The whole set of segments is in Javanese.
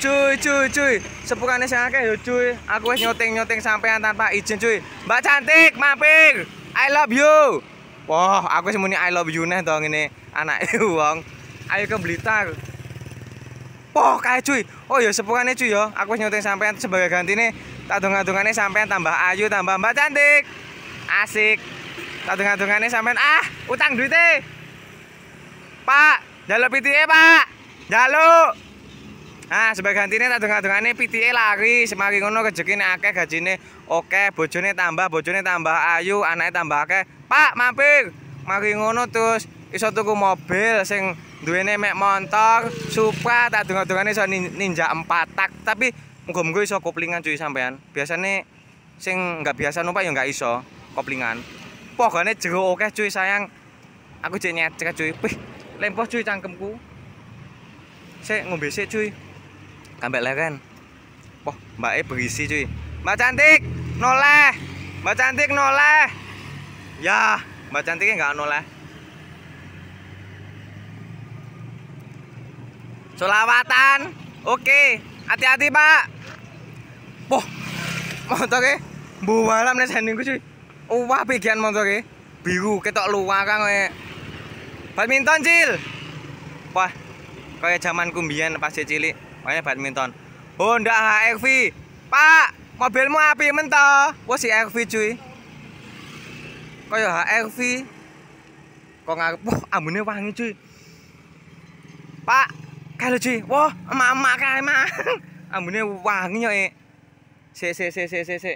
cuy cuy cuy sepukannya saya kayak yo cuy aku wis nyuting-nyuting sampean tanpa izin cuy Mbak cantik mampir I love you wah aku semuanya I love you nih dong ini anak uang ayo ke Blitar poh kayak cuy oh ya sepukannya cuy yo ya. aku wis nyuting sampean sebagai nih tak dong nih sampean tambah ayu tambah Mbak cantik asik tak dengar nih sampean ah utang duitnya Pak jalur PTE Pak jalur Nah, sebagai gantine tak dengar-dengane PTA lari, semari ngono rezekine akeh, gajine oke, bojone tambah, bojone tambah ayu, anake tambah akeh. Pak, mampir. Mari ngono terus iso tuku mobil sing duwene mek montor, Supra tak dengar-dengane iso ninja 4 tak, tapi muga-muga iso koplingan cuy sampean. Biasane sing nggak biasa numpak ya nggak iso koplingan. Pokoknya jeruk oke cuy sayang. Aku jadi nyetrek cuy. Wih, lempoh cuy cangkemku. Saya ngombe sih cuy. cuy, Kambek leren. Wah, mbaknya e berisi cuy. Mbak cantik, noleh. Mbak cantik noleh. Ya, mbak cantiknya nggak noleh. Solawatan. Oke, hati-hati pak. Wah, motornya e bualam nih sandingku cuy. Wah, bagian motornya e. biru ketok luar kan kayak badminton cil. Wah, kayak zaman kumbian pas cilik. Pokoknya badminton. Honda oh, HRV. Pak, mobilmu api mentah Wah si HRV cuy. ya HRV. Kok ngarep wah ambune wangi cuy. Pak, kalau cuy, wah emak-emak kae mah. ambune wangi yo, si si si si si si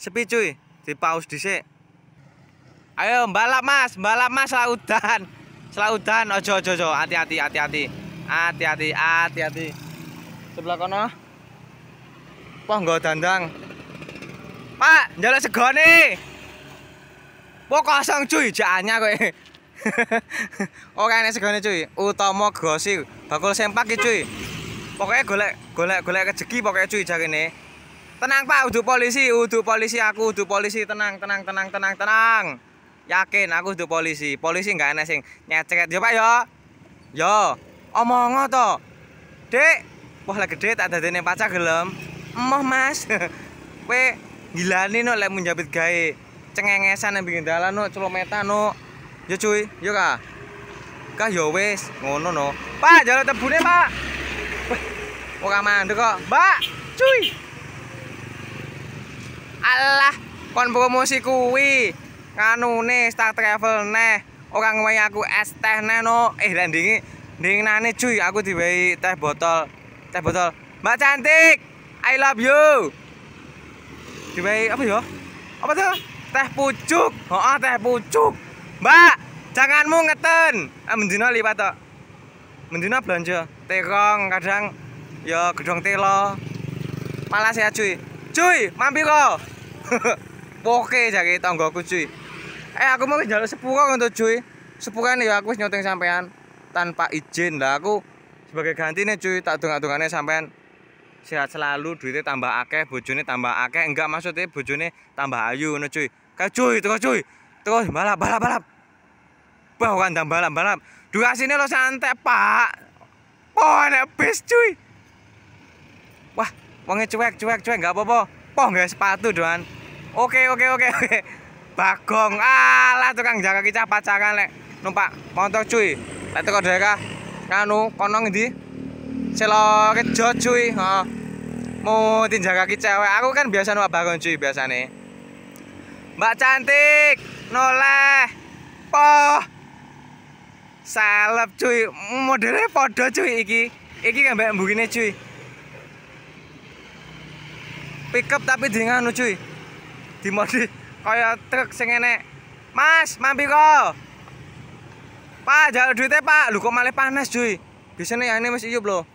Sepi cuy, Di di si Ayo balap Mas, balap Mas selautan, selautan. ojo ojo ojo, hati-hati hati-hati. Hati-hati hati-hati. sebelah kono ponggo dandang pak jalan sego nih po kosong cuy jahannya kowe eh. oke ini sego cuy utama gosi bakul sempak ya cuy pokoknya golek golek golek rezeki pokoknya cuy jari ini tenang pak udu polisi udu polisi aku udu polisi tenang tenang tenang tenang tenang yakin aku udu polisi polisi nggak enak sing nyecret yo pak yo yo omong to dek wah lah gede tak dadene pacar gelem emoh mas kowe ngilani no lek menjabit gawe cengengesan nang pinggir dalan no celometa no yo cuy yo ka kah yo wis ngono no pak jalan tebune pak ora mandek kok mbak cuy Allah kon promosi kuwi ne Star Travel neh orang ngwayahi aku es teh neh no eh landingi ning nane cuy aku diwehi teh botol teh botol mbak cantik I love you coba apa ya apa tuh teh pucuk oh teh pucuk mbak jangan mu ngeten ah menjino lipat tok menjino belanja tekong kadang ya gedong telo malah sehat cuy cuy mampir kok poke jadi tanggoku cuy eh aku mau jalan sepuluh untuk cuy sepuluh nih aku nyoteng sampean tanpa izin lah aku sebagai ganti nih cuy tak tunggak tunggane sampean sehat selalu duitnya tambah akeh bojone tambah akeh enggak maksudnya bojone tambah ayu nih cuy kayak cuy terus cuy terus balap balap balap bah kandang balap balap dua sini lo santai pak oh enak bis cuy wah wongnya cuek cuek cuek Enggak apa-apa poh enggak sepatu doan oke oke oke oke bagong alah tukang jaga kicah pacaran lek numpak motor cuy lek tukang daerah kanu konong di celok kejo cuy oh. mau tinjau cewek aku kan biasa nuh bangun cuy biasa nih mbak cantik noleh poh salep cuy modelnya podo cuy iki iki kan mbak begini cuy pick up tapi di nganu cuy di modi kayak truk sing enek mas mampi kok Pak, jalan duitnya Pak. Lu kok malah panas, cuy. Biasanya yang ini masih hidup loh.